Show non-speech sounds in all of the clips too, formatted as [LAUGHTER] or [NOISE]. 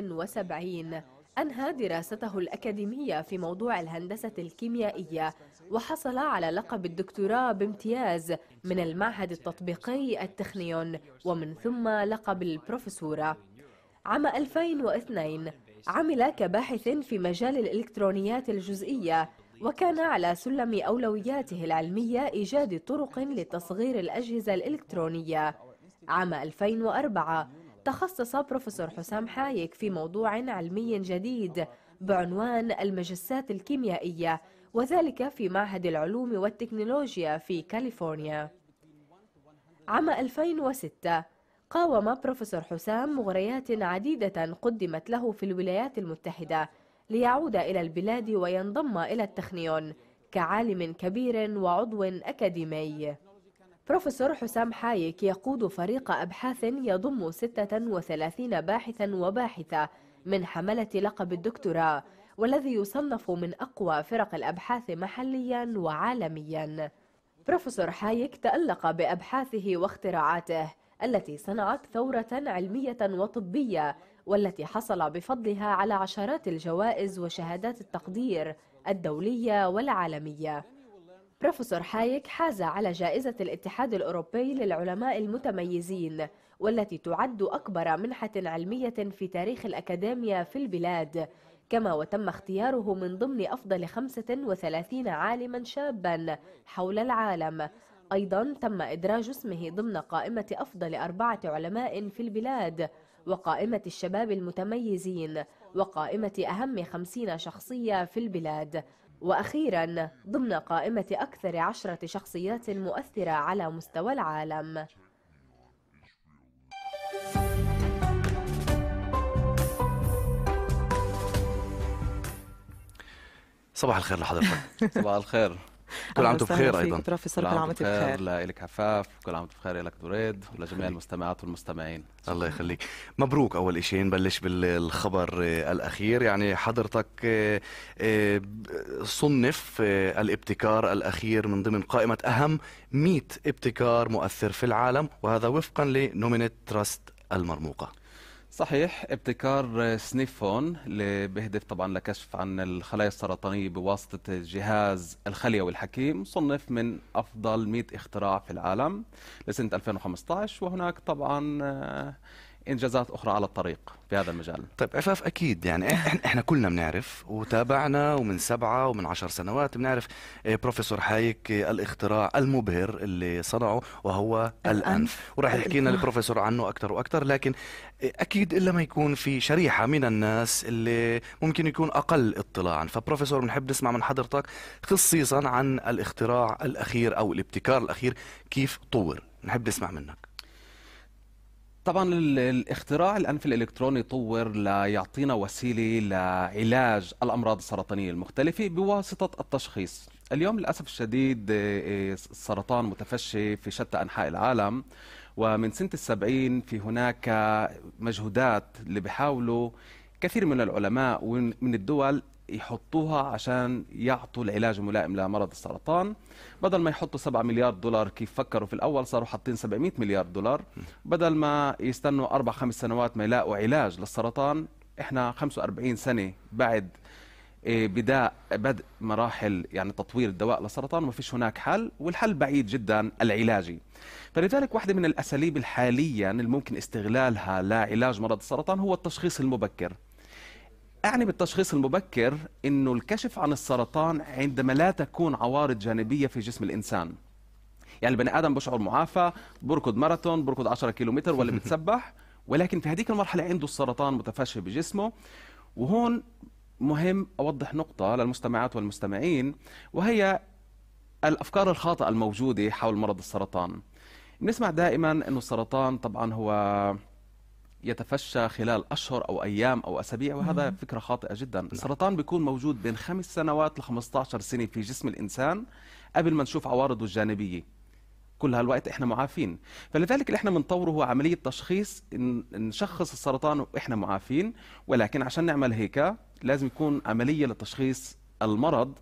وسبعين أنهى دراسته الأكاديمية في موضوع الهندسة الكيميائية وحصل على لقب الدكتوراه بامتياز من المعهد التطبيقي التخنيون ومن ثم لقب البروفيسورة عام 2002 عمل كباحث في مجال الإلكترونيات الجزئية وكان على سلم أولوياته العلمية إيجاد طرق لتصغير الأجهزة الإلكترونية عام 2004 تخصص بروفيسور حسام حايك في موضوع علمي جديد بعنوان المجسات الكيميائية وذلك في معهد العلوم والتكنولوجيا في كاليفورنيا عام 2006 قاوم بروفيسور حسام مغريات عديدة قدمت له في الولايات المتحدة ليعود إلى البلاد وينضم إلى التخنيون كعالم كبير وعضو أكاديمي بروفيسور حسام حايك يقود فريق أبحاث يضم 36 باحثا وباحثة من حملة لقب الدكتوراه والذي يصنف من أقوى فرق الأبحاث محليا وعالميا بروفيسور حايك تألق بأبحاثه واختراعاته التي صنعت ثورة علمية وطبية والتي حصل بفضلها على عشرات الجوائز وشهادات التقدير الدولية والعالمية بروفيسور حايك حاز على جائزة الاتحاد الأوروبي للعلماء المتميزين والتي تعد أكبر منحة علمية في تاريخ الأكاديمية في البلاد كما وتم اختياره من ضمن أفضل 35 عالما شابا حول العالم أيضا تم إدراج اسمه ضمن قائمة أفضل أربعة علماء في البلاد وقائمة الشباب المتميزين وقائمة أهم خمسين شخصية في البلاد وأخيرا ضمن قائمة أكثر عشرة شخصيات مؤثرة على مستوى العالم صباح الخير لحضرتك [LAUGHS] صباح الخير كل عام وانتم بخير ايضا ترافي كل عام وانت بخير لك عفاف كل عام وانت بخير لك دريد ولجميع المستمعات والمستمعين الله يخليك مبروك اول شيء نبلش بالخبر آه، الاخير يعني حضرتك آه، آه، صنف الابتكار الاخير من ضمن قائمه اهم 100 ابتكار مؤثر في العالم وهذا وفقا لنومينيت تراست المرموقه صحيح ابتكار سنيفون اللي بهدف طبعا لكشف عن الخلايا السرطانية بواسطة جهاز الخلية والحكيم صنف من أفضل 100 اختراع في العالم لسنة 2015 وهناك طبعا انجازات اخرى على الطريق في هذا المجال طيب عفاف اكيد يعني احنا كلنا بنعرف وتابعنا ومن سبعه ومن عشر سنوات بنعرف آه، بروفيسور حايك آه، الاختراع المبهر اللي صنعه وهو الانف وراح يحكي لنا البروفيسور عنه اكثر واكثر لكن آه، اكيد الا ما يكون في شريحه من الناس اللي ممكن يكون اقل اطلاعا فبروفيسور بنحب نسمع من حضرتك خصيصا عن الاختراع الاخير او الابتكار الاخير كيف طور نحب نسمع منك طبعا الاختراع الانف الالكتروني طور ليعطينا وسيله لعلاج الامراض السرطانيه المختلفه بواسطه التشخيص اليوم للاسف الشديد السرطان آه، آه، متفشي في شتى انحاء العالم ومن سنه السبعين في هناك مجهودات اللي بيحاولوا كثير من العلماء ومن الدول يحطوها عشان يعطوا العلاج الملائم لمرض السرطان بدل ما يحطوا 7 مليار دولار كيف فكروا في الاول صاروا حاطين 700 مليار دولار بدل ما يستنوا اربع خمس سنوات ما يلاقوا علاج للسرطان احنا 45 سنه بعد إيه، بداء بدء مراحل يعني تطوير الدواء للسرطان وما فيش هناك حل والحل بعيد جدا العلاجي فلذلك واحدة من الأساليب الحاليا الممكن استغلالها لعلاج مرض السرطان هو التشخيص المبكر أعني بالتشخيص المبكر أنه الكشف عن السرطان عندما لا تكون عوارض جانبية في جسم الإنسان يعني البني آدم بشعر معافى بركض ماراثون بركض 10 كيلومتر ولا بتسبح ولكن في هذيك المرحلة عنده السرطان متفشي بجسمه وهون مهم أوضح نقطة للمستمعات والمستمعين وهي الأفكار الخاطئة الموجودة حول مرض السرطان بنسمع دائما أنه السرطان طبعا هو يتفشى خلال أشهر أو أيام أو أسابيع وهذا مم. فكرة خاطئة جدا لا. نعم. السرطان بيكون موجود بين خمس سنوات ل 15 سنة في جسم الإنسان قبل ما نشوف عوارضه الجانبية كل هالوقت احنا معافين فلذلك اللي احنا بنطوره هو عمليه تشخيص نشخص السرطان واحنا معافين ولكن عشان نعمل هيك لازم يكون عمليه لتشخيص المرض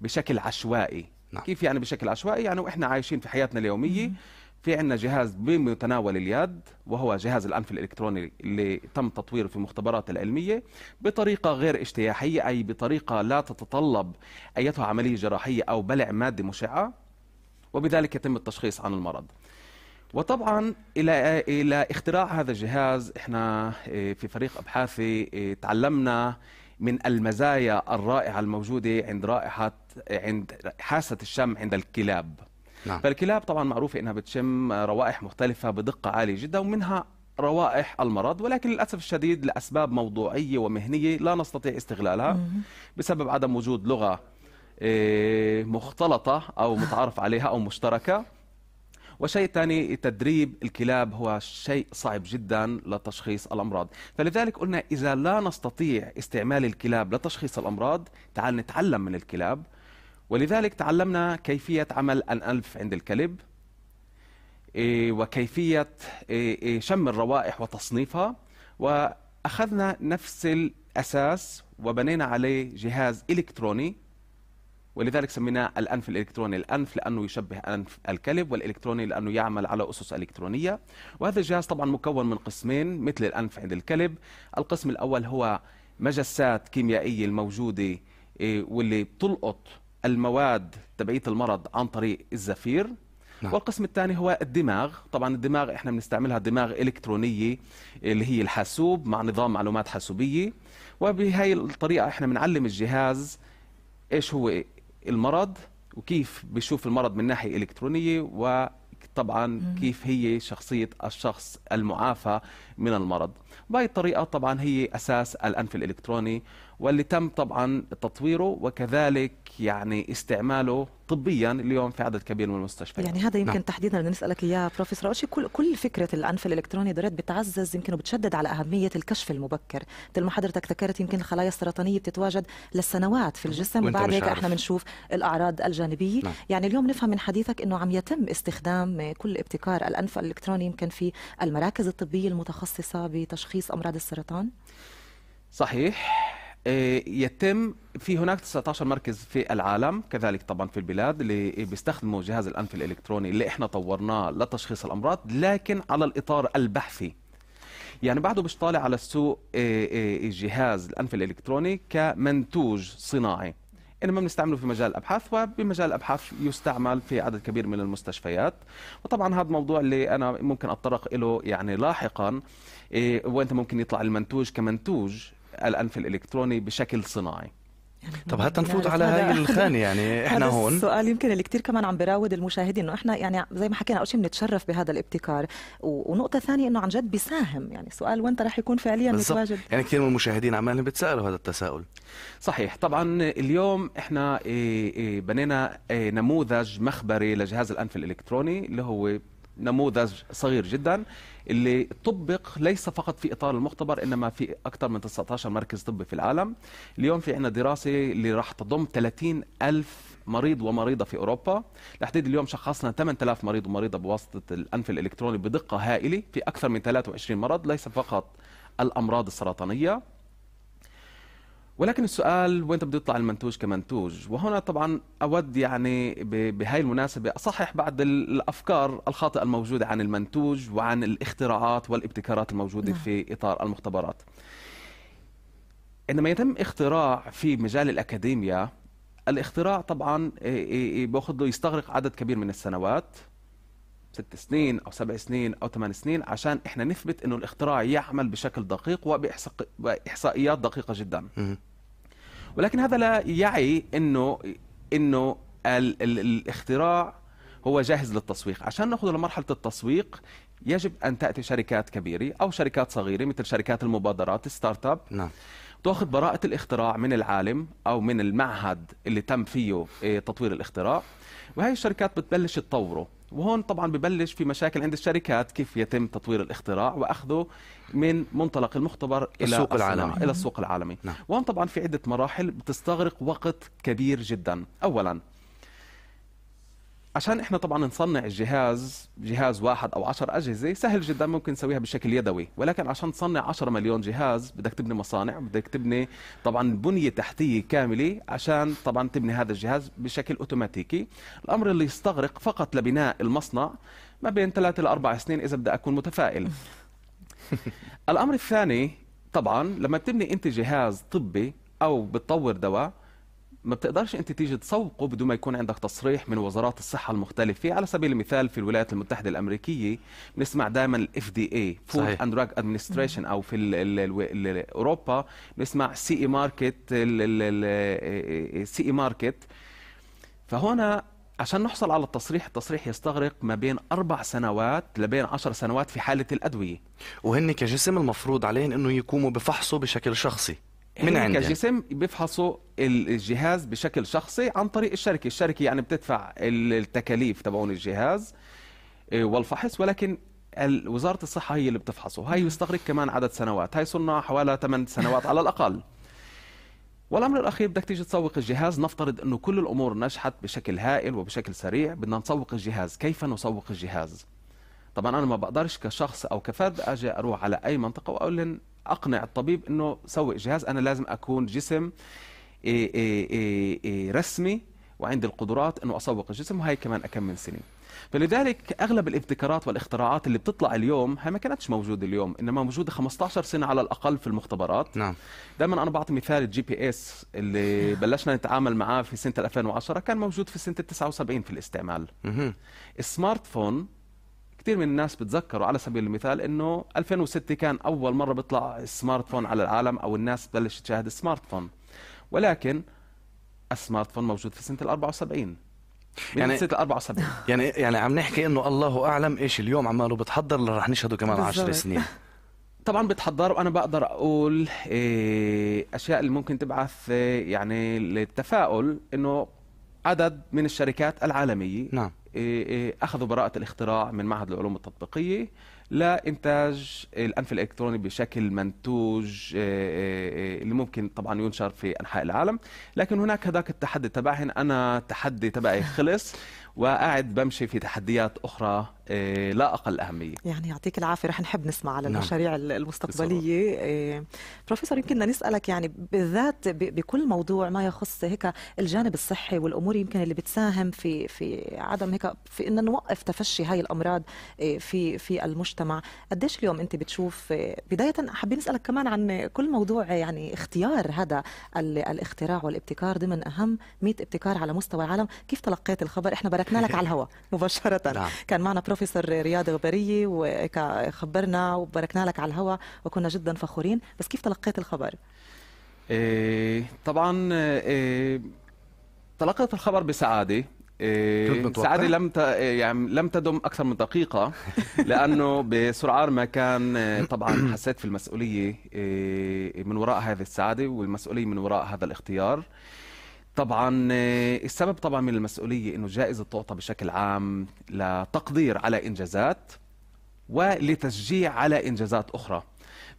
بشكل عشوائي نعم. كيف يعني بشكل عشوائي يعني واحنا عايشين في حياتنا اليوميه مم. في عندنا جهاز بمتناول اليد وهو جهاز الأنف الإلكتروني اللي تم تطويره في المختبرات العلمية بطريقة غير اجتياحية أي بطريقة لا تتطلب أيتها عملية جراحية أو بلع مادة مشعة وبذلك يتم التشخيص عن المرض وطبعا الى الى اختراع هذا الجهاز احنا إيه، في فريق ابحاثي إيه، تعلمنا من المزايا الرائعه الموجوده عند رائحه عند حاسه الشم عند الكلاب نعم. فالكلاب طبعا معروفة أنها بتشم روائح مختلفة بدقة عالية جدا ومنها روائح المرض ولكن للأسف الشديد لأسباب موضوعية ومهنية لا نستطيع استغلالها بسبب عدم وجود لغة إيه، مختلطة أو متعارف عليها أو مشتركة وشيء ثاني تدريب الكلاب هو شيء صعب جدا لتشخيص الامراض فلذلك قلنا اذا لا نستطيع استعمال الكلاب لتشخيص الامراض تعال نتعلم من الكلاب ولذلك تعلمنا كيفية عمل الأنف عند الكلب إيه، وكيفية إيه، إيه، شم الروائح وتصنيفها وأخذنا نفس الأساس وبنينا عليه جهاز إلكتروني ولذلك سميناه الأنف الإلكتروني الأنف لأنه يشبه أنف الكلب والإلكتروني لأنه يعمل على أسس إلكترونية وهذا الجهاز طبعا مكون من قسمين مثل الأنف عند الكلب القسم الأول هو مجسات كيميائية الموجودة واللي بتلقط المواد تبعيه المرض عن طريق الزفير نعم. والقسم الثاني هو الدماغ طبعا الدماغ احنا بنستعملها دماغ الكترونيه اللي هي الحاسوب مع نظام معلومات حاسوبيه وبهي الطريقه احنا بنعلم الجهاز ايش هو المرض وكيف بيشوف المرض من ناحيه الكترونيه و طبعا كيف هي شخصية الشخص المعافى من المرض بهي الطريقة طبعا هي أساس الأنف الإلكتروني واللي تم طبعا تطويره وكذلك يعني استعماله طبيا اليوم في عدد كبير من المستشفيات يعني هذا يمكن نعم. تحديدا بدنا نسالك اياه بروفيسور اول كل كل فكره الانف الالكتروني دريت بتعزز يمكن وبتشدد على اهميه الكشف المبكر مثل ما حضرتك ذكرت يمكن الخلايا السرطانيه بتتواجد لسنوات في الجسم وبعد هيك احنا بنشوف الاعراض الجانبيه نعم. يعني اليوم نفهم من حديثك انه عم يتم استخدام كل ابتكار الانف الالكتروني يمكن في المراكز الطبيه المتخصصه بتشخيص امراض السرطان صحيح يتم في هناك 19 مركز في العالم كذلك طبعا في البلاد اللي بيستخدموا جهاز الانف الالكتروني اللي احنا طورناه لتشخيص الامراض لكن على الاطار البحثي يعني بعده مش طالع على السوق إيه، إيه، جهاز الانف الالكتروني كمنتوج صناعي انما بنستعمله في مجال الابحاث وبمجال الابحاث يستعمل في عدد كبير من المستشفيات وطبعا هذا الموضوع اللي انا ممكن اتطرق له يعني لاحقا إيه، وانت ممكن يطلع المنتوج كمنتوج الانف الالكتروني بشكل صناعي طب حتى نفوت على هاي [LAUGHS] الخانه يعني احنا هون السؤال يمكن اللي كثير كمان عم براود المشاهدين انه احنا يعني زي ما حكينا اول شيء بنتشرف بهذا الابتكار ونقطه ثانيه انه عن جد بيساهم يعني السؤال وين رح يكون فعليا متواجد يعني كثير من المشاهدين عمالهم بيتسالوا هذا التساؤل صحيح طبعا اليوم احنا إيه، إيه، بنينا إيه، نموذج مخبري لجهاز الانف الالكتروني اللي هو نموذج صغير جدا اللي طبق ليس فقط في اطار المختبر انما في اكثر من 19 مركز طبي في العالم اليوم في عندنا دراسه اللي راح تضم 30 الف مريض ومريضة في أوروبا لحديد اليوم شخصنا 8000 مريض ومريضة بواسطة الأنف الإلكتروني بدقة هائلة في أكثر من 23 مرض ليس فقط الأمراض السرطانية ولكن السؤال وين بده يطلع المنتوج كمنتوج وهنا طبعا أود يعني بهاي المناسبة أصحح بعض الأفكار الخاطئة الموجودة عن المنتوج وعن الاختراعات والابتكارات الموجودة نعم. في إطار المختبرات عندما يتم اختراع في مجال الأكاديميا الاختراع طبعا بأخذ له يستغرق عدد كبير من السنوات ست سنين او سبع سنين او ثمان سنين عشان احنا نثبت انه الاختراع يعمل بشكل دقيق وباحصائيات دقيقه جدا ولكن هذا لا يعي انه انه ال ال الاختراع هو جاهز للتسويق عشان ناخذ لمرحله التسويق يجب ان تاتي شركات كبيره او شركات صغيره مثل شركات المبادرات ستارت اب نعم تاخذ براءه الاختراع من العالم او من المعهد اللي تم فيه إيه، تطوير الاختراع وهي الشركات بتبلش تطوره وهون طبعا ببلش في مشاكل عند الشركات كيف يتم تطوير الاختراع واخذه من منطلق المختبر الى السوق العالمي الى السوق العالمي نعم. وهون طبعا في عده مراحل بتستغرق وقت كبير جدا اولا عشان احنا طبعا نصنع الجهاز جهاز واحد او 10 اجهزه سهل جدا ممكن نسويها بشكل يدوي ولكن عشان تصنع 10 مليون جهاز بدك تبني مصانع بدك تبني طبعا بنيه تحتيه كامله عشان طبعا تبني هذا الجهاز بشكل اوتوماتيكي الامر اللي يستغرق فقط لبناء المصنع ما بين ثلاثة إلى 4 سنين اذا بدي اكون متفائل [LAUGHS] الامر الثاني طبعا لما بتبني انت جهاز طبي او بتطور دواء ما بتقدرش انت تيجي تسوقه بدون ما يكون عندك تصريح من وزارات الصحه المختلفه على سبيل المثال في الولايات المتحده الامريكيه بنسمع دائما الاف دي اي فود اند دراج ادمنستريشن او في اوروبا بنسمع سي اي ماركت سي اي ماركت فهنا عشان نحصل على التصريح التصريح يستغرق ما بين أربع سنوات لبين عشر سنوات في حالة الأدوية وهن كجسم المفروض عليهم أنه يقوموا بفحصه بشكل شخصي من عندك كجسم بيفحصوا الجهاز بشكل شخصي عن طريق الشركه الشركه يعني بتدفع التكاليف تبعون الجهاز إيه، والفحص ولكن وزاره الصحه هي اللي بتفحصه هاي بيستغرق كمان عدد سنوات هاي صرنا حوالي 8 سنوات على الاقل والامر الاخير بدك تيجي تسوق الجهاز نفترض انه كل الامور نجحت بشكل هائل وبشكل سريع بدنا نسوق الجهاز كيف نسوق الجهاز طبعا انا ما بقدرش كشخص او كفرد اجي اروح على اي منطقه واقول لهم اقنع الطبيب انه سوي جهاز انا لازم اكون جسم إي إي إي إيه، رسمي وعندي القدرات انه اسوق الجسم وهي كمان كم من سنين فلذلك اغلب الابتكارات والاختراعات اللي بتطلع اليوم هي ما كانتش موجوده اليوم انما موجوده 15 سنه على الاقل في المختبرات نعم دائما انا بعطي مثال الجي بي اس اللي [LAUGHS] بلشنا نتعامل معاه في سنه 2010 كان موجود في سنه 79 في الاستعمال السمارت فون كثير من الناس بتذكروا على سبيل المثال انه 2006 كان اول مره بيطلع السمارت فون على العالم او الناس بلشت تشاهد السمارت فون ولكن السمارت فون موجود في سنه ال 74 يعني سنه 74 [LAUGHS] يعني يعني عم نحكي انه الله اعلم ايش اليوم عماله بتحضر اللي رح نشهده كمان 10 سنين [LAUGHS] طبعا بتحضر وانا بقدر اقول إيه اشياء اللي ممكن تبعث إيه، يعني للتفاؤل انه عدد من الشركات العالميه نعم إيه، إيه، اخذوا براءه الاختراع من معهد العلوم التطبيقيه لانتاج الانف الالكتروني بشكل منتوج إيه، اللي ممكن طبعا ينشر في انحاء العالم لكن هناك هذاك التحدي تبعهن انا التحدي تبعي خلص [LAUGHS] وقاعد بمشي في تحديات اخرى آه، لا اقل اهميه يعني يعطيك العافيه رح نحب نسمع على نعم. المشاريع نعم. المستقبليه آه، بروفيسور يمكن بدنا نسالك يعني بالذات بكل موضوع ما يخص هيك الجانب الصحي والامور يمكن اللي بتساهم في في عدم هيك في ان نوقف تفشي هاي الامراض آه، في في المجتمع قديش اليوم انت بتشوف بدايه حابين نسالك كمان عن كل موضوع يعني اختيار هذا الاختراع والابتكار ضمن اهم 100 ابتكار على مستوى العالم كيف تلقيت الخبر احنا باركنا لك على الهواء مباشره نعم. كان معنا بروفيسور رياض غبرية وخبرنا وباركنا لك على الهواء وكنا جدا فخورين بس كيف تلقيت الخبر؟ إيه طبعا إيه تلقيت الخبر بسعادة إيه سعادة لم ت... إيه، يعني لم تدم أكثر من دقيقة [LAUGHS] لأنه بسرعان ما كان إيه، طبعا حسيت في المسؤولية إيه، من وراء هذه السعادة والمسؤولية من وراء هذا الاختيار طبعا آه، السبب طبعا من المسؤوليه انه جائزة تعطى بشكل عام لتقدير على انجازات ولتشجيع على انجازات اخرى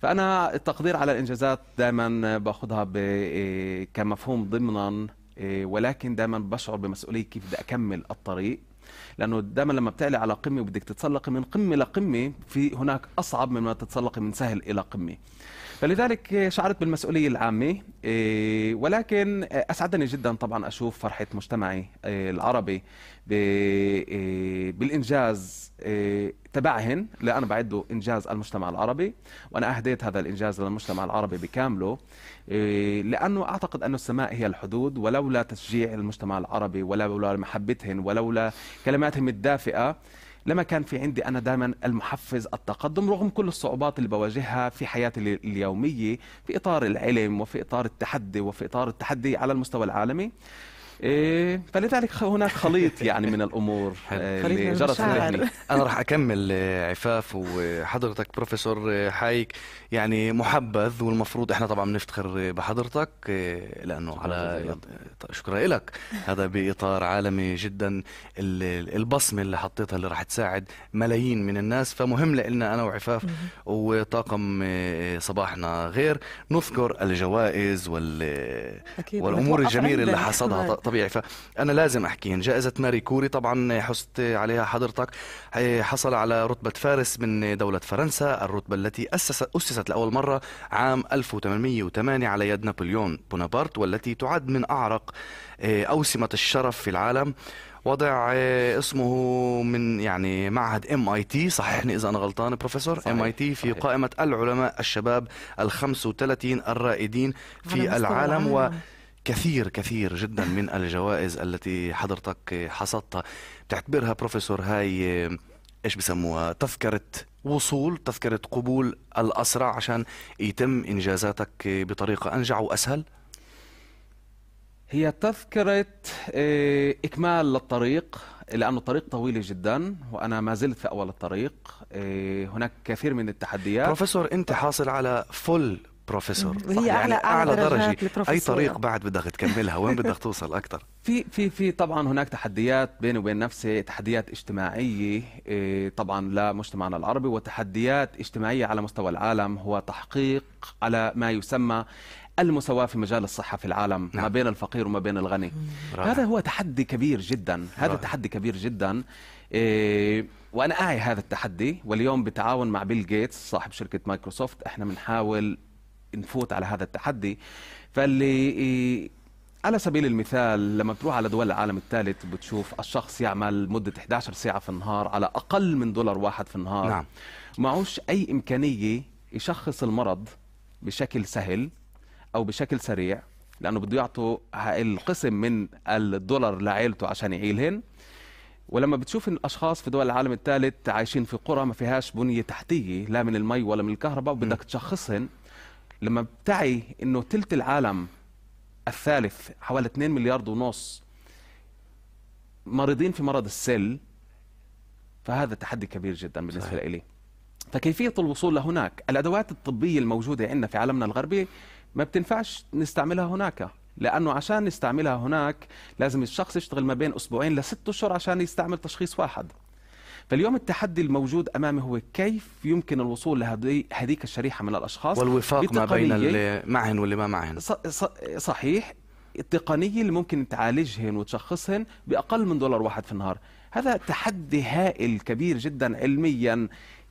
فانا التقدير على الانجازات دائما باخذها آه، كمفهوم ضمنا آه، ولكن دائما بشعر بمسؤوليه كيف بدي اكمل الطريق لانه دائما لما بتعلي على قمه وبدك تتسلقي من قمه لقمه في هناك اصعب مما تتسلقي من سهل الى قمه فلذلك شعرت بالمسؤولية العامة إيه، ولكن أسعدني جدا طبعا أشوف فرحة مجتمعي إيه، العربي إيه، بالإنجاز تبعهن اللي أنا بعده إنجاز المجتمع العربي وأنا أهديت هذا الإنجاز للمجتمع العربي بكامله لأنه أعتقد أن السماء هي الحدود ولولا تشجيع المجتمع العربي ولولا محبتهن ولولا كلماتهم الدافئة لما كان في عندي أنا دائما المحفز التقدم رغم كل الصعوبات اللي بواجهها في حياتي اليومية في إطار العلم وفي إطار التحدي وفي إطار التحدي على المستوى العالمي إيه، فلذلك هناك خليط يعني من الامور [LAUGHS] آه، اللي جرت ذهني [LAUGHS] انا راح اكمل آه، عفاف وحضرتك بروفيسور آه، حايك يعني محبذ والمفروض احنا طبعا بنفتخر بحضرتك لانه على شكرا لك هذا باطار عالمي جدا البصمه اللي حطيتها اللي راح تساعد ملايين من الناس فمهم لنا انا وعفاف وطاقم صباحنا غير نذكر الجوائز وال والامور الجميله اللي حصدها الطبيعي فانا لازم أحكيهن جائزه ماري كوري طبعا حصلت عليها حضرتك حصل على رتبه فارس من دوله فرنسا الرتبه التي أسست, اسست لاول مره عام 1808 على يد نابليون بونابرت والتي تعد من اعرق آه، اوسمه الشرف في العالم وضع آه، اسمه من يعني معهد ام اي تي صححني اذا انا غلطان بروفيسور ام اي تي في صحيح. قائمه العلماء الشباب ال 35 الرائدين في العالم, العالم. و كثير كثير جدا من الجوائز التي حضرتك حصدتها بتعتبرها بروفيسور هاي ايش بسموها تذكره وصول تذكره قبول الاسرع عشان يتم انجازاتك بطريقه انجع واسهل هي تذكرة إيه، إكمال للطريق لأنه الطريق طويلة جدا وأنا ما زلت في أول الطريق إيه، هناك كثير من التحديات بروفيسور أنت حاصل على فل بروفيسور هي يعني اعلى اعلى درجه اي طريق بعد بدك تكملها وين بدك [LAUGHS] توصل اكثر في في في طبعا هناك تحديات بيني وبين نفسي تحديات اجتماعيه إيه، طبعا لمجتمعنا العربي وتحديات اجتماعيه على مستوى العالم هو تحقيق على ما يسمى المساواة في مجال الصحة في العالم نعم. ما بين الفقير وما بين الغني رائع. هذا هو تحدي كبير جدا هذا رائع. تحدي كبير جدا إيه وأنا أعي هذا التحدي واليوم بتعاون مع بيل جيتس صاحب شركة مايكروسوفت احنا بنحاول نفوت على هذا التحدي فاللي على سبيل المثال لما بتروح على دول العالم الثالث بتشوف الشخص يعمل مدة 11 ساعة في النهار على أقل من دولار واحد في النهار نعم. معوش أي إمكانية يشخص المرض بشكل سهل أو بشكل سريع لأنه بده يعطوا القسم من الدولار لعيلته عشان يعيلهن ولما بتشوف الاشخاص في دول العالم الثالث عايشين في قرى ما فيهاش بنيه تحتيه لا من المي ولا من الكهرباء وبدك تشخصهم لما بتعي انه ثلث العالم الثالث حوالي 2 مليار ونص مريضين في مرض السل فهذا تحدي كبير جدا بالنسبه لي فكيفيه الوصول لهناك الادوات الطبيه الموجوده عندنا في عالمنا الغربي ما بتنفعش نستعملها هناك لانه عشان نستعملها هناك لازم الشخص يشتغل ما بين اسبوعين لست اشهر عشان يستعمل تشخيص واحد فاليوم التحدي الموجود امامي هو كيف يمكن الوصول لهذيك الشريحه من الاشخاص والوفاق ما بين اللي معهن واللي ما معهن صحيح التقنيه اللي ممكن تعالجهن وتشخصهن باقل من دولار واحد في النهار هذا تحدي هائل كبير جدا علميا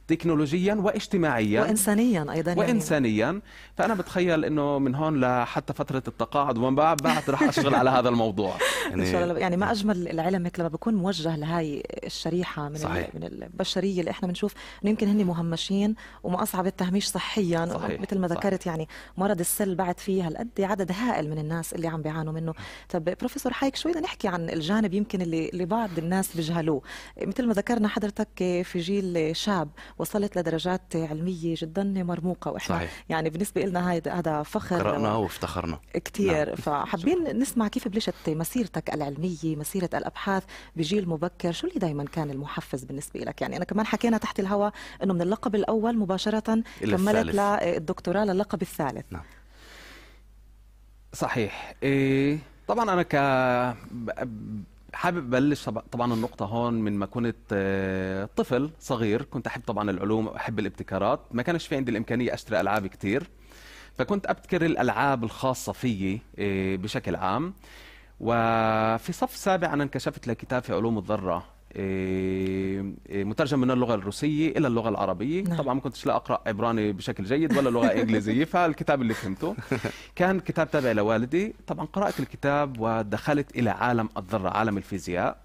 تكنولوجيا واجتماعيا وانسانيا ايضا يعني وانسانيا فانا بتخيل انه من هون لحتى فتره التقاعد ومن بعد بعد رح اشتغل على هذا الموضوع يعني [LAUGHS] ان شاء الله يعني ما اجمل العلم هيك لما بكون موجه لهي الشريحه من صحيح. من البشريه اللي احنا بنشوف انه يمكن هن مهمشين وما اصعب التهميش صحيا صحيح. مثل ما ذكرت صحيح. يعني مرض السل بعد فيه هالقد عدد هائل من الناس اللي عم بيعانوا منه طب بروفيسور حايك شوي نحكي عن الجانب يمكن اللي, اللي بعض الناس بيجهلوه مثل ما ذكرنا حضرتك في جيل شاب وصلت لدرجات علميه جدا مرموقه واحنا صحيح. يعني بالنسبه لنا هذا فخر قرانا وافتخرنا كثير نعم. فحابين نسمع كيف بلشت مسيرتك العلميه مسيره الابحاث بجيل مبكر شو اللي دائما كان المحفز بالنسبه لك يعني انا كمان حكينا تحت الهواء انه من اللقب الاول مباشره كملت للدكتوراه للقب الثالث نعم صحيح إيه طبعا انا ك حابب ابلش طبعا النقطة هون من ما كنت آه، طفل صغير كنت احب طبعا العلوم واحب الابتكارات ما كانش في عندي الامكانية اشتري العاب كثير فكنت ابتكر الالعاب الخاصة فيي آه، بشكل عام وفي صف سابع انا انكشفت لكتاب في علوم الذرة آه، آه، مترجم من اللغه الروسيه الى اللغه العربيه نعم. طبعا ما كنتش لا اقرا عبراني بشكل جيد ولا لغه [LAUGHS] انجليزيه فالكتاب اللي فهمته كان كتاب تابع لوالدي طبعا قرات الكتاب ودخلت الى عالم الذره عالم الفيزياء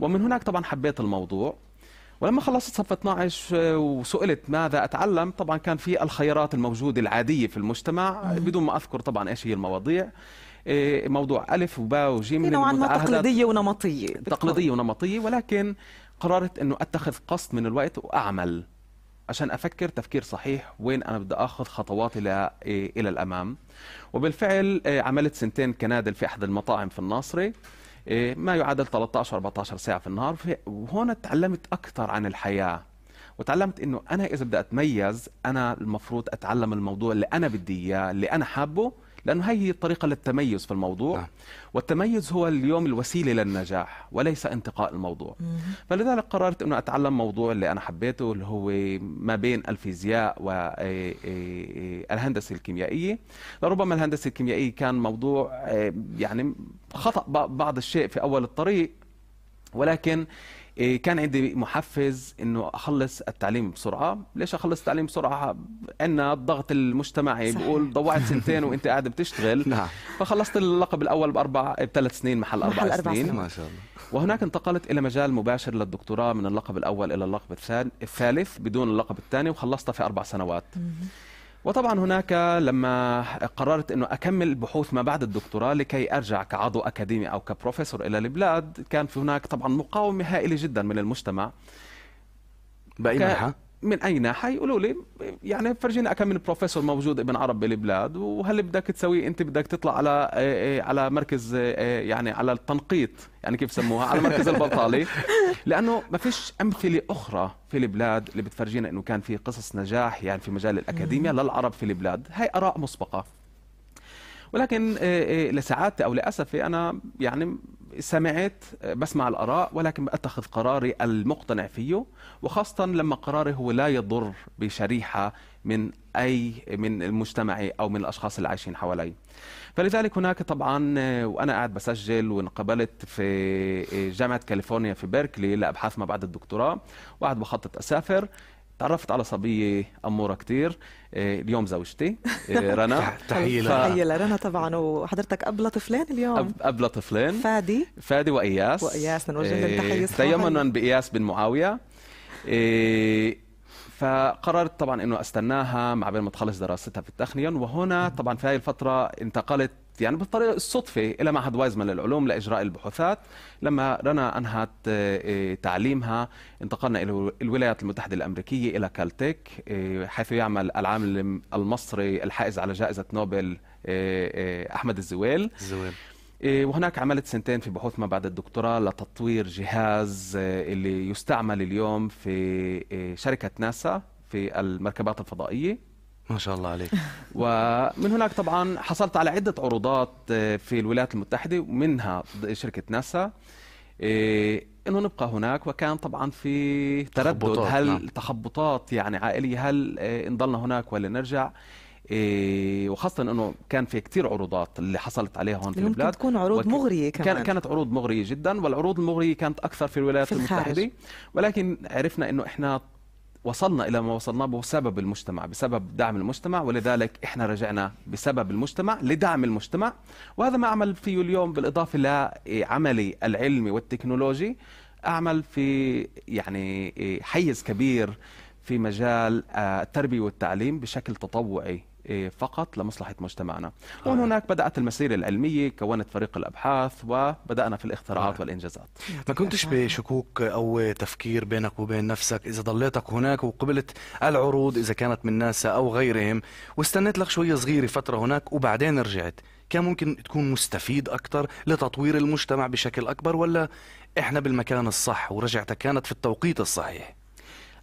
ومن هناك طبعا حبيت الموضوع ولما خلصت صف 12 آه، وسئلت ماذا اتعلم طبعا كان في الخيارات الموجوده العاديه في المجتمع نعم. بدون ما اذكر طبعا ايش هي المواضيع إيه، موضوع ألف وباء وجيم نوعا ما تقليدية ونمطية تقليدية ونمطية ولكن قررت أنه أتخذ قسط من الوقت وأعمل عشان افكر تفكير صحيح وين انا بدي اخذ خطواتي إيه، الى الامام وبالفعل إيه، عملت سنتين كنادل في احد المطاعم في الناصري ما يعادل 13 14 ساعه في النهار وهون تعلمت اكثر عن الحياه وتعلمت انه انا اذا بدي اتميز انا المفروض اتعلم الموضوع اللي انا بدي اياه اللي انا حابه لأنه هي الطريقة للتميز في الموضوع نعم. والتميز هو اليوم الوسيلة للنجاح وليس انتقاء الموضوع مم. فلذلك قررت أنه أتعلم موضوع اللي أنا حبيته اللي هو ما بين الفيزياء والهندسة إيه إيه الكيميائية لربما الهندسة الكيميائية كان موضوع إيه يعني خطأ بعض الشيء في أول الطريق ولكن إيه، كان عندي محفز انه اخلص التعليم بسرعه ليش اخلص التعليم بسرعه عندنا الضغط المجتمعي صحيح. بقول ضوعت سنتين وانت قاعد بتشتغل [LAUGHS] نعم. فخلصت اللقب الاول باربع بثلاث سنين محل اربع محل سنين. سنين ما شاء الله وهناك انتقلت الى مجال مباشر للدكتوراه من اللقب الاول الى اللقب الثالث بدون اللقب الثاني وخلصتها في اربع سنوات وطبعا هناك لما قررت انه اكمل بحوث ما بعد الدكتوراه لكي ارجع كعضو اكاديمي او كبروفيسور الى البلاد كان في هناك طبعا مقاومه هائله جدا من المجتمع باي ك... منحه من اي ناحيه يقولوا لي يعني فرجينا كم من بروفيسور موجود ابن عرب بالبلاد وهل بدك تسوي انت بدك تطلع على آه، آه، على مركز آه، يعني على التنقيط يعني كيف سموها على مركز البلطالي [LAUGHS] لانه ما فيش امثله اخرى في البلاد اللي بتفرجينا انه كان في قصص نجاح يعني في مجال الاكاديميا للعرب في البلاد هاي اراء مسبقه ولكن لسعادتي او لاسفي انا يعني سمعت بسمع الآراء ولكن اتخذ قراري المقتنع فيه وخاصة لما قراري هو لا يضر بشريحة من أي من المجتمع أو من الأشخاص اللي عايشين حوالي فلذلك هناك طبعا وأنا قاعد بسجل وانقبلت في جامعة كاليفورنيا في بيركلي لأبحاث ما بعد الدكتوراه وقاعد بخطط أسافر تعرفت على صبية أمورة كتير إيه، اليوم زوجتي إيه، [LAUGHS] رنا تحية لرنا تحية لرنا طبعا وحضرتك أبلة طفلين اليوم أبلة طفلين فادي فادي وإياس وإياس نوجه إيه، لهم تحية تيمنا بإياس بن معاوية فقررت طبعا انه استناها مع بين ما تخلص دراستها في التخنيون وهنا طبعا في هاي الفتره انتقلت يعني بالطريقه الصدفه الى معهد وايزمان للعلوم لاجراء البحوثات لما رنا انهت آه، آه، تعليمها انتقلنا الى الولايات المتحده الامريكيه الى كالتك آه، حيث يعمل العالم المصري الحائز على جائزه نوبل احمد الزويل الزويل وهناك عملت سنتين في بحوث ما بعد الدكتوراه لتطوير جهاز اللي يستعمل اليوم في شركه ناسا في المركبات الفضائيه ما شاء الله عليك [LAUGHS] ومن هناك طبعا حصلت على عدة عروضات آه، في الولايات المتحدة ومنها شركة ناسا آه، انه نبقى هناك وكان طبعا في تردد تخبطات هل نعم. تخبطات يعني عائليه هل آه، نضلنا هناك ولا نرجع وخاصة انه كان في كثير عروضات اللي حصلت عليها هون في ممكن البلاد تكون عروض وك... مغرية كمان كانت عروض مغرية جدا والعروض المغرية كانت اكثر في الولايات في المتحدة ولكن عرفنا انه احنا وصلنا الى ما وصلنا بسبب المجتمع بسبب دعم المجتمع ولذلك احنا رجعنا بسبب المجتمع لدعم المجتمع وهذا ما اعمل فيه اليوم بالاضافه لعملي العلمي والتكنولوجي اعمل في يعني حيز كبير في مجال آه، التربيه والتعليم بشكل تطوعي إيه، فقط لمصلحة مجتمعنا آه. ومن هناك بدأت المسيرة العلمية كونت فريق الأبحاث وبدأنا في الاختراعات آه. والإنجازات ما كنتش بشكوك أو تفكير بينك وبين نفسك إذا ضليتك هناك وقبلت العروض إذا كانت من ناسا أو غيرهم واستنيت لك شوية صغيرة فترة هناك وبعدين رجعت كان ممكن تكون مستفيد أكثر لتطوير المجتمع بشكل أكبر ولا إحنا بالمكان الصح ورجعتك كانت في التوقيت الصحيح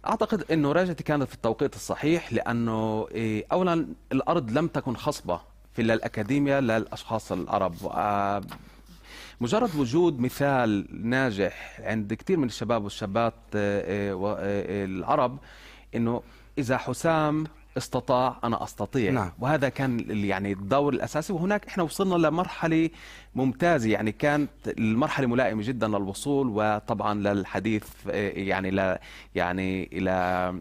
اعتقد انه راجتي كانت في التوقيت الصحيح لانه إيه، اولا الارض لم تكن خصبه في الاكاديميا للاشخاص العرب آه، مجرد وجود مثال ناجح عند كثير من الشباب والشابات آه، آه، العرب انه اذا حسام استطاع انا استطيع نعم. وهذا كان يعني الدور الاساسي وهناك احنا وصلنا لمرحله ممتازه يعني كانت المرحله ملائمه جدا للوصول وطبعا للحديث إيه، يعني ل يعني الى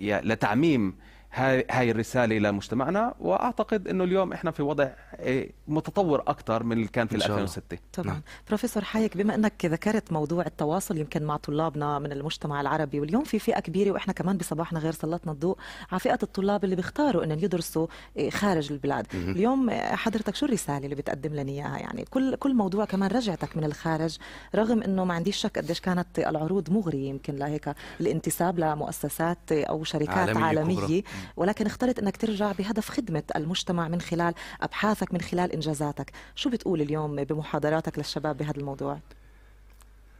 لتعميم هاي الرساله الى مجتمعنا واعتقد انه اليوم احنا في وضع إيه، متطور اكثر من اللي كان في 2006 طبعا نعم. بروفيسور حايك بما انك ذكرت موضوع التواصل يمكن مع طلابنا من المجتمع العربي واليوم في فئه كبيره واحنا كمان بصباحنا غير سلطنا الضوء على فئه الطلاب اللي بيختاروا انهم يدرسوا إيه، خارج البلاد م-م. اليوم إيه، حضرتك شو الرساله اللي بتقدم لنا اياها يعني كل كل موضوع كمان رجعتك من الخارج رغم انه ما عنديش شك قديش كانت العروض مغريه يمكن لهيك الانتساب لمؤسسات او شركات عالميه, عالمية. ولكن اخترت انك ترجع بهدف خدمه المجتمع من خلال ابحاثك من خلال انجازاتك شو بتقول اليوم بمحاضراتك للشباب بهذا الموضوع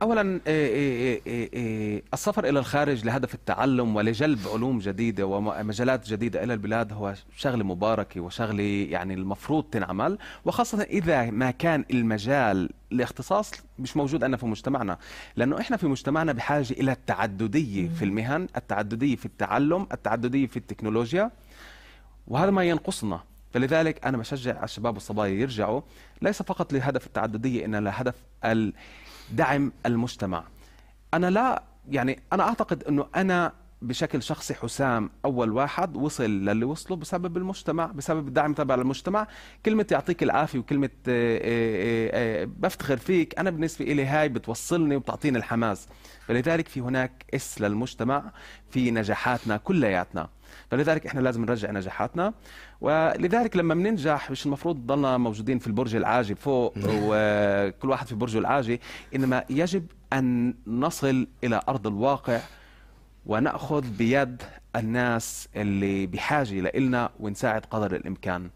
اولا إيه، إيه، إيه، السفر الى الخارج لهدف التعلم ولجلب علوم جديده ومجالات جديده الى البلاد هو شغله مباركه وشغله يعني المفروض تنعمل وخاصه اذا ما كان المجال الاختصاص مش موجود عندنا في مجتمعنا لانه احنا في مجتمعنا بحاجه الى التعدديه في المهن التعدديه في التعلم التعدديه في التكنولوجيا وهذا ما ينقصنا فلذلك انا بشجع الشباب والصبايا يرجعوا ليس فقط لهدف التعدديه انما لهدف ال دعم المجتمع انا لا يعني انا اعتقد انه انا بشكل شخصي حسام اول واحد وصل للي وصله بسبب المجتمع بسبب الدعم تبع المجتمع كلمه يعطيك العافيه وكلمه آه، آه، آه، بفتخر فيك انا بالنسبه لي هاي بتوصلني وبتعطيني الحماس فلذلك في هناك اس للمجتمع في نجاحاتنا كلياتنا فلذلك احنا لازم نرجع نجاحاتنا ولذلك لما بننجح مش المفروض ضلنا موجودين في البرج العاجي فوق وكل [LAUGHS] واحد في برجه العاجي انما يجب ان نصل الى ارض الواقع وناخذ بيد الناس اللي بحاجه لنا ونساعد قدر الامكان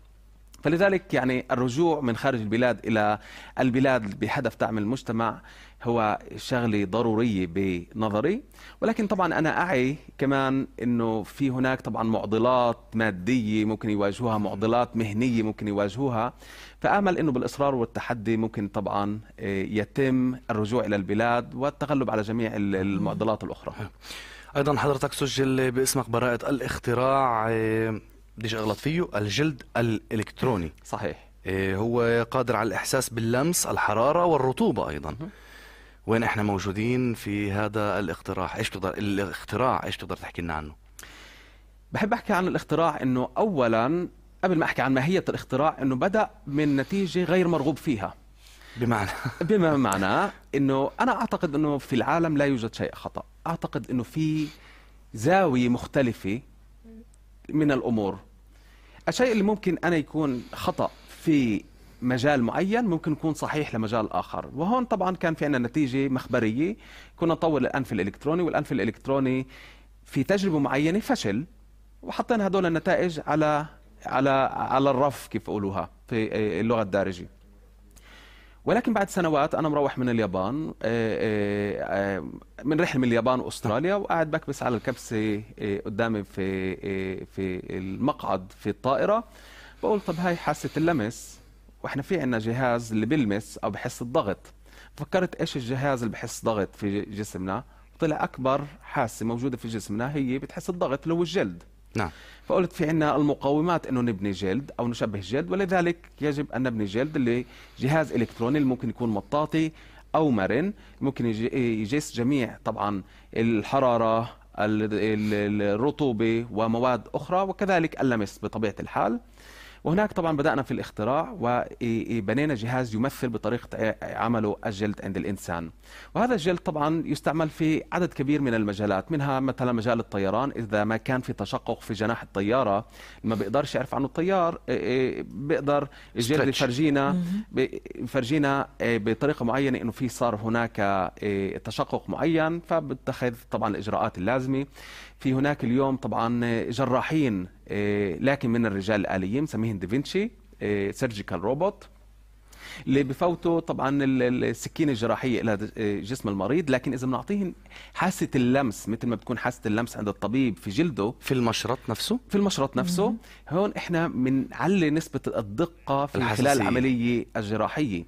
فلذلك يعني الرجوع من خارج البلاد الى البلاد بهدف دعم المجتمع هو شغله ضروريه بنظري ولكن طبعا انا اعي كمان انه في هناك طبعا معضلات ماديه ممكن يواجهوها معضلات مهنيه ممكن يواجهوها فامل انه بالاصرار والتحدي ممكن طبعا آه، يتم الرجوع الى البلاد والتغلب على جميع المعضلات الاخرى ايضا حضرتك سجل باسمك براءه الاختراع آه، بديش اغلط فيه الجلد الالكتروني صحيح إيه، هو قادر على الاحساس باللمس الحراره والرطوبه ايضا وين احنا موجودين في هذا الاقتراح ايش تقدر الاختراع ايش تقدر تحكي لنا عنه بحب احكي عن الاختراع انه اولا قبل ما احكي عن ماهيه الاختراع انه بدا من نتيجه غير مرغوب فيها بمعنى [LAUGHS] بما معناه انه انا اعتقد انه في العالم لا يوجد شيء خطا اعتقد انه في زاويه مختلفه من الامور الشيء اللي ممكن انا يكون خطا في مجال معين ممكن يكون صحيح لمجال اخر وهون طبعا كان في عندنا نتيجه مخبريه كنا نطور الانف الالكتروني والانف الالكتروني في تجربه معينه فشل وحطينا هدول النتائج على على على الرف كيف يقولوها في اللغه الدارجه ولكن بعد سنوات انا مروح من اليابان آه، آه، آه، من رحله من اليابان واستراليا وقاعد بكبس على الكبسه قدامي في في المقعد في الطائره بقول طب هاي حاسه اللمس واحنا في عندنا جهاز اللي بلمس او بحس الضغط فكرت ايش الجهاز اللي بحس ضغط في جسمنا طلع اكبر حاسه موجوده في جسمنا هي بتحس الضغط اللي هو الجلد نعم فقلت في عنا المقومات انه نبني جلد او نشبه جلد ولذلك يجب ان نبني جلد اللي جهاز الكتروني اللي ممكن يكون مطاطي او مرن ممكن يجس جميع طبعا الحراره الرطوبه ومواد اخرى وكذلك اللمس بطبيعه الحال وهناك طبعا بدأنا في الاختراع وبنينا جهاز يمثل بطريقة عمله الجلد عند الإنسان وهذا الجلد طبعا يستعمل في عدد كبير من المجالات منها مثلا مجال الطيران إذا ما كان في تشقق في جناح الطيارة ما بيقدرش يعرف عنه الطيار بيقدر الجلد يفرجينا يفرجينا بطريقة معينة أنه في صار هناك تشقق معين فبتخذ طبعا الإجراءات اللازمة في هناك اليوم طبعا آه، جراحين آه، لكن من الرجال الآليين مسميهم دافنشي سيرجيكال روبوت اللي بفوتوا طبعا السكينه الجراحيه الى آه، جسم المريض لكن اذا بنعطيهم حاسه اللمس مثل ما بتكون حاسه اللمس عند الطبيب في جلده في المشرط نفسه في المشرط نفسه مم. هون احنا بنعلي نسبه الدقه في الحساسية. خلال العمليه الجراحيه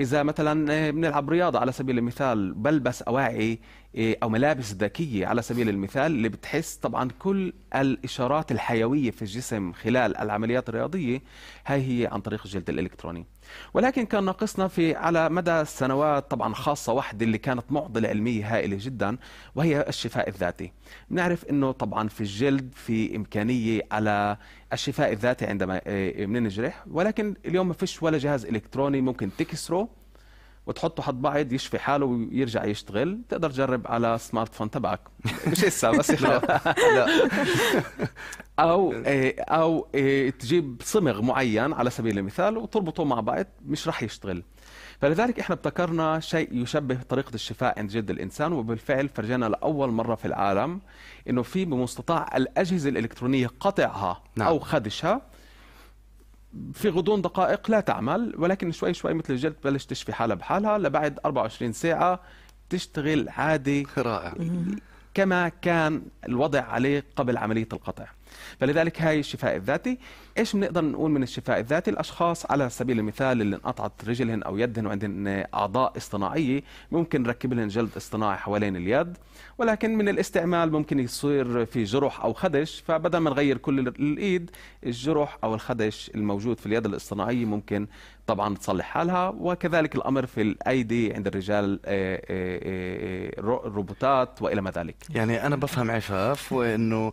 اذا مثلا بنلعب رياضه على سبيل المثال بلبس اواعي إيه، او ملابس ذكيه على سبيل المثال اللي بتحس طبعا كل الاشارات الحيويه في الجسم خلال العمليات الرياضيه هاي هي عن طريق الجلد الالكتروني ولكن كان ناقصنا في على مدى السنوات طبعا خاصه واحده اللي كانت معضله علميه هائله جدا وهي الشفاء الذاتي بنعرف انه طبعا في الجلد في امكانيه على الشفاء الذاتي عندما إيه، بننجرح ولكن اليوم ما فيش ولا جهاز الكتروني ممكن تكسره وتحطه حد بعض يشفي حاله ويرجع يشتغل بتقدر تجرب على سمارت فون تبعك مش هسه بس [LAUGHS] لا [LAUGHS] او إيه، او إيه، تجيب صمغ معين على سبيل المثال وتربطه مع بعض مش راح يشتغل فلذلك احنا ابتكرنا شيء يشبه طريقه الشفاء عند جلد الانسان وبالفعل فرجينا لاول مره في العالم انه في بمستطاع الاجهزه الالكترونيه قطعها نعم. او خدشها في غضون دقائق لا تعمل ولكن شوي شوي مثل الجلد بلش تشفي حالها بحالها لبعد 24 ساعة تشتغل عادي رائع كما كان الوضع عليه قبل عملية القطع فلذلك هاي الشفاء الذاتي ايش بنقدر نقول من الشفاء الذاتي الاشخاص على سبيل المثال اللي انقطعت رجلهن او يدهن وعندهن اعضاء اصطناعيه ممكن نركب لهم جلد اصطناعي حوالين اليد ولكن من الاستعمال ممكن يصير في جرح او خدش فبدل ما نغير كل الايد الجرح او الخدش الموجود في اليد الاصطناعيه ممكن طبعا تصلح حالها وكذلك الامر في الايدي عند الرجال الروبوتات آه، آه، آه، والى ما ذلك يعني انا بفهم عفاف وانه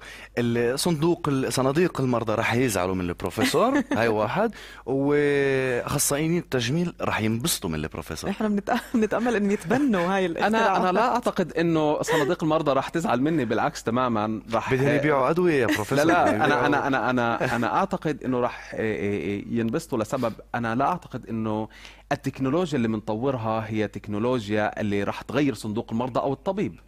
صندوق صناديق المرضى رح يزعلوا من البروفيسور هاي واحد واخصائيين التجميل رح ينبسطوا من البروفيسور احنا بنتامل انه يتبنوا هاي انا انا لا اعتقد انه صناديق المرضى رح تزعل مني بالعكس تماما رح بدهم يبيعوا ادويه يا بروفيسور لا لا انا انا انا انا انا اعتقد انه رح إيه، إيه، إيه، ينبسطوا لسبب انا لا اعتقد انه التكنولوجيا اللي بنطورها هي تكنولوجيا اللي رح تغير صندوق المرضى او الطبيب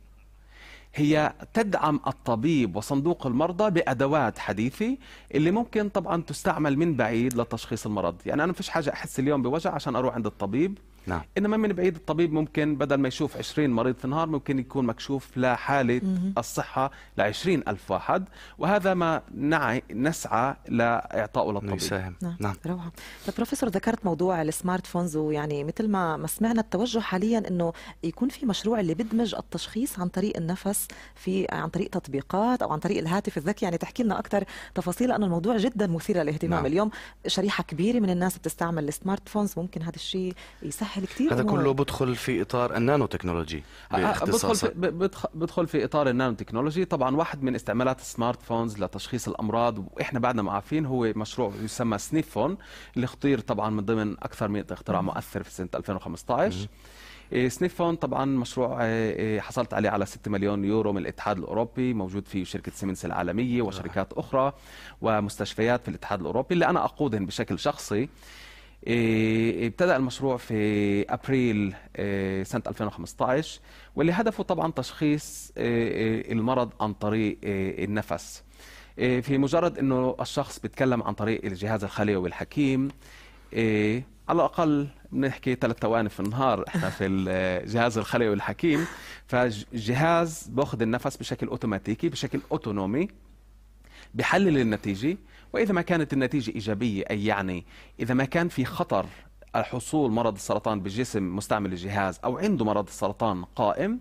هي تدعم الطبيب وصندوق المرضى بادوات حديثه اللي ممكن طبعا تستعمل من بعيد لتشخيص المرض يعني انا ما فيش حاجه احس اليوم بوجع عشان اروح عند الطبيب نعم انما من بعيد الطبيب ممكن بدل ما يشوف 20 مريض في النهار ممكن يكون مكشوف لحاله الصحه ل ألف واحد وهذا ما نعي نسعى لاعطائه للطبيب يساهم نعم, نعم. روعه طب بروفيسور ذكرت موضوع السمارت فونز ويعني مثل ما ما سمعنا التوجه حاليا انه يكون في مشروع اللي بدمج التشخيص عن طريق النفس في عن طريق تطبيقات او عن طريق الهاتف الذكي يعني تحكي لنا اكثر تفاصيل لانه الموضوع جدا مثير للاهتمام نعم. اليوم شريحه كبيره من الناس بتستعمل السمارت فونز ممكن هذا الشيء يسهل مسهل كثير هذا كله بدخل في اطار النانو تكنولوجي آه، آه، بدخل في بدخل في اطار النانو تكنولوجي طبعا واحد من استعمالات السمارت فونز لتشخيص الامراض واحنا بعدنا ما عارفين هو مشروع يسمى فون اللي اختير طبعا من ضمن اكثر من اختراع مؤثر في سنه 2015 إيه، فون طبعا مشروع إيه، إيه، حصلت عليه على 6 مليون يورو من الاتحاد الاوروبي موجود فيه شركه سيمنس العالميه آه. وشركات اخرى ومستشفيات في الاتحاد الاوروبي اللي انا اقودهم بشكل شخصي إيه، ابتدأ المشروع في أبريل إيه، سنة 2015 واللي هدفه طبعا تشخيص إيه، المرض عن طريق النفس في مجرد أنه الشخص بيتكلم عن طريق الجهاز الخلوي الحكيم على الأقل بنحكي ثلاث ثواني في النهار احنا في الجهاز الخلوي الحكيم فالجهاز باخذ النفس بشكل اوتوماتيكي بشكل اوتونومي بحلل النتيجه وإذا ما كانت النتيجة إيجابية أي يعني إذا ما كان في خطر حصول مرض السرطان بجسم مستعمل الجهاز أو عنده مرض السرطان قائم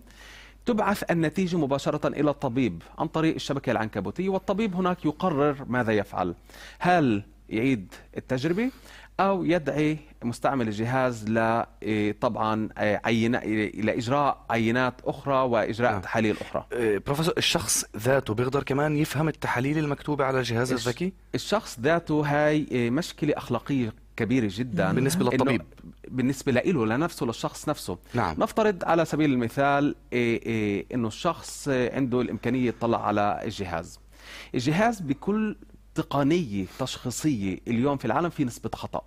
تبعث النتيجة مباشرة إلى الطبيب عن طريق الشبكة العنكبوتية والطبيب هناك يقرر ماذا يفعل هل يعيد التجربة او يدعي مستعمل الجهاز ل إيه، طبعا إيه، عينة الى اجراء عينات اخرى واجراء آه. تحاليل اخرى إيه، بروفيسور الشخص ذاته بيقدر كمان يفهم التحاليل المكتوبه على الجهاز الذكي الشخص ذاته هاي مشكله اخلاقيه كبيره جدا بالنسبه للطبيب بالنسبه لإله لنفسه للشخص نفسه نعم. نفترض على سبيل المثال إيه إيه انه الشخص عنده الامكانيه يطلع على الجهاز الجهاز بكل تقنيه تشخيصيه اليوم في العالم في نسبه خطا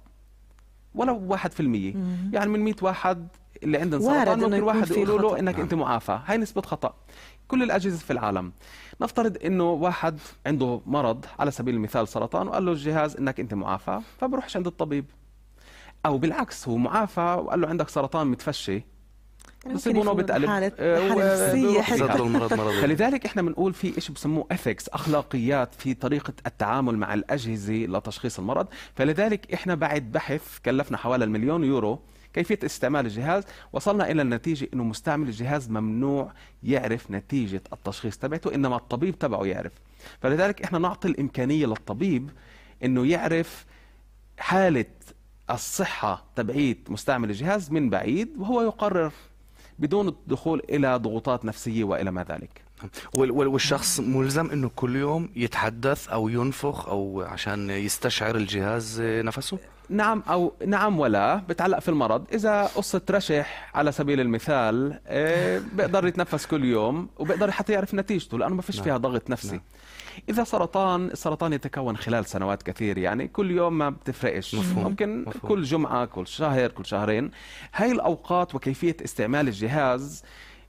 ولو 1% يعني من 100 واحد اللي عندهم سرطان ممكن واحد يقولوا له انك نعم. انت معافى هاي نسبه خطا كل الاجهزه في العالم نفترض انه واحد عنده مرض على سبيل المثال سرطان وقال له الجهاز انك انت معافى فبروحش عند الطبيب او بالعكس هو معافى وقال له عندك سرطان متفشي بيسمونه بتقلب فلذلك احنا بنقول في شيء بسموه اثكس اخلاقيات في طريقه التعامل مع الاجهزه لتشخيص المرض فلذلك احنا بعد بحث كلفنا حوالي المليون يورو كيفيه استعمال الجهاز وصلنا الى النتيجه انه مستعمل الجهاز ممنوع يعرف نتيجه التشخيص تبعته انما الطبيب تبعه يعرف فلذلك احنا نعطي الامكانيه للطبيب انه يعرف حاله الصحه تبعيه مستعمل الجهاز من بعيد وهو يقرر بدون الدخول الى ضغوطات نفسيه والى ما ذلك والشخص ملزم انه كل يوم يتحدث او ينفخ او عشان يستشعر الجهاز نفسه نعم او نعم ولا بتعلق في المرض اذا قصه رشح على سبيل المثال إيه، بيقدر يتنفس كل يوم وبيقدر حتى يعرف نتيجته لانه ما فيش نعم. فيها ضغط نفسي نعم. إذا سرطان السرطان يتكون خلال سنوات كثير يعني كل يوم ما بتفرقش مفهوم. ممكن مفهوم. كل جمعة كل شهر كل شهرين هاي الأوقات وكيفية استعمال الجهاز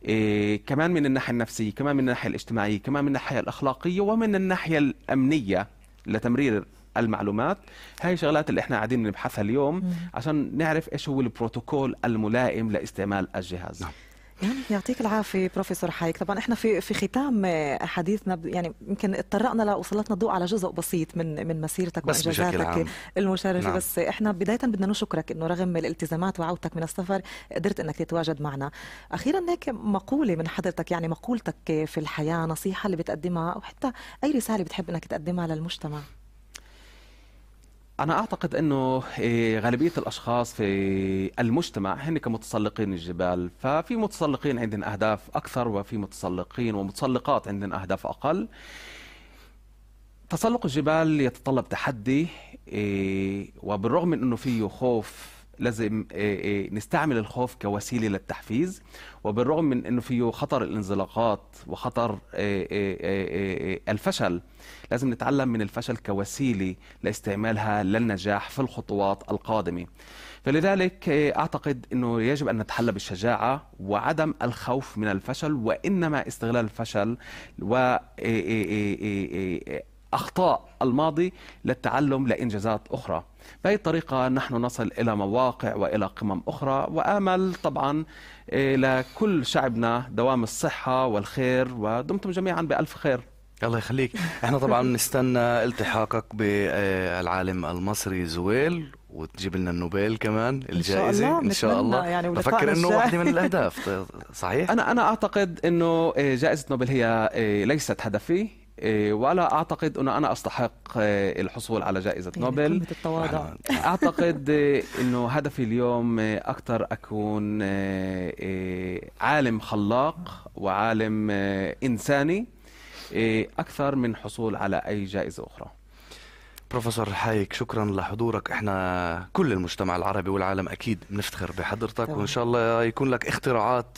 إيه كمان من الناحية النفسية كمان من الناحية الاجتماعية كمان من الناحية الأخلاقية ومن الناحية الأمنية لتمرير المعلومات هاي شغلات اللي احنا قاعدين نبحثها اليوم عشان نعرف ايش هو البروتوكول الملائم لاستعمال الجهاز نعم. يعني يعطيك العافيه بروفيسور حايك طبعا احنا في في ختام آه، حديثنا يعني يمكن تطرقنا لوصلتنا الضوء على جزء بسيط من من مسيرتك بس وانجازاتك المشرفه نعم. بس احنا بدايه بدنا نشكرك انه رغم الالتزامات وعودتك من السفر قدرت انك تتواجد معنا اخيرا هيك مقوله من حضرتك يعني مقولتك في الحياه نصيحه اللي بتقدمها أو حتى اي رساله بتحب انك تقدمها للمجتمع أنا أعتقد أنه إيه، غالبية الأشخاص في المجتمع هن كمتسلقين الجبال ففي متسلقين عندهم أهداف أكثر وفي متسلقين ومتسلقات عندهم أهداف أقل تسلق الجبال يتطلب تحدي إيه، وبالرغم من أنه فيه خوف لازم آه، آه، نستعمل الخوف كوسيله للتحفيز وبالرغم من انه فيه خطر الانزلاقات وخطر آه، الفشل لازم نتعلم من الفشل كوسيله لاستعمالها للنجاح في الخطوات القادمه فلذلك اعتقد انه يجب ان نتحلى بالشجاعه وعدم الخوف من الفشل وانما استغلال الفشل و أخطاء الماضي للتعلم لإنجازات أخرى بهذه الطريقة نحن نصل إلى مواقع وإلى قمم أخرى وآمل طبعا إيه، لكل شعبنا دوام الصحة والخير ودمتم جميعا بألف خير الله يخليك احنا طبعا بنستنى التحاقك بالعالم المصري زويل وتجيب لنا النوبل كمان الجائزه ان شاء الله, الله. يعني بفكر انه واحده من [LAUGHS] الاهداف صحيح انا انا اعتقد انه إيه، جائزه نوبل هي إيه، ليست هدفي إيه، ولا اعتقد انه انا استحق إيه، الحصول على جائزه يعني نوبل التواضع [LAUGHS] اعتقد إيه، انه هدفي اليوم اكثر اكون عالم خلاق وعالم انساني اكثر من حصول على اي جائزه اخرى بروفيسور حايك شكرا لحضورك احنا كل المجتمع العربي والعالم اكيد بنفتخر بحضرتك طبعا. وان شاء الله يكون لك اختراعات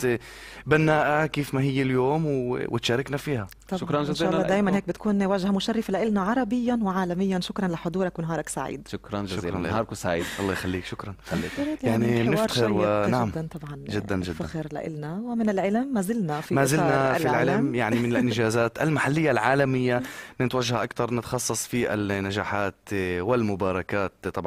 بناءه كيف ما هي اليوم وتشاركنا فيها طبعا. شكرا جزيلا ان شاء الله دائما هيك بتكون وجهه مشرفه لنا عربيا وعالميا شكرا لحضورك ونهارك سعيد شكرا جزيلا نهاركم سعيد الله يخليك شكرا خليك. يعني نفتخر يعني ونعم جدا نعم. طبعا جدا جدا فخر لنا ومن العلم ما زلنا في ما زلنا في العلم, العلم يعني من الانجازات المحليه العالميه نتوجه اكثر نتخصص في النجاحات والمباركات طبعا